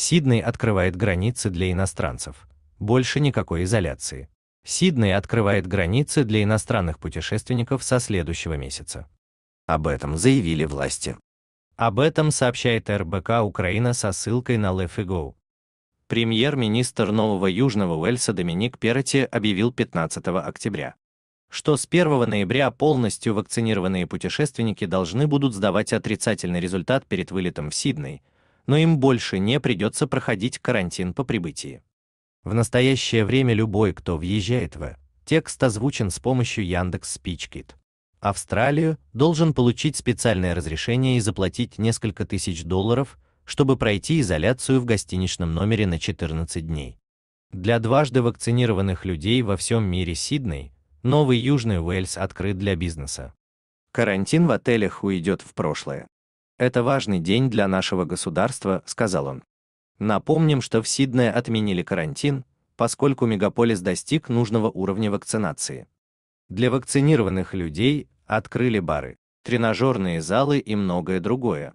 Сидней открывает границы для иностранцев. Больше никакой изоляции. Сидней открывает границы для иностранных путешественников со следующего месяца. Об этом заявили власти. Об этом сообщает РБК Украина со ссылкой на LeFiGo. Премьер-министр Нового Южного Уэльса Доминик Перати объявил 15 октября, что с 1 ноября полностью вакцинированные путешественники должны будут сдавать отрицательный результат перед вылетом в Сидней, но им больше не придется проходить карантин по прибытии. В настоящее время любой, кто въезжает в текст озвучен с помощью Яндекс Speechkit. Австралию должен получить специальное разрешение и заплатить несколько тысяч долларов, чтобы пройти изоляцию в гостиничном номере на 14 дней. Для дважды вакцинированных людей во всем мире Сидней, Новый Южный Уэльс открыт для бизнеса. Карантин в отелях уйдет в прошлое. Это важный день для нашего государства, сказал он. Напомним, что в Сиднее отменили карантин, поскольку мегаполис достиг нужного уровня вакцинации. Для вакцинированных людей открыли бары, тренажерные залы и многое другое.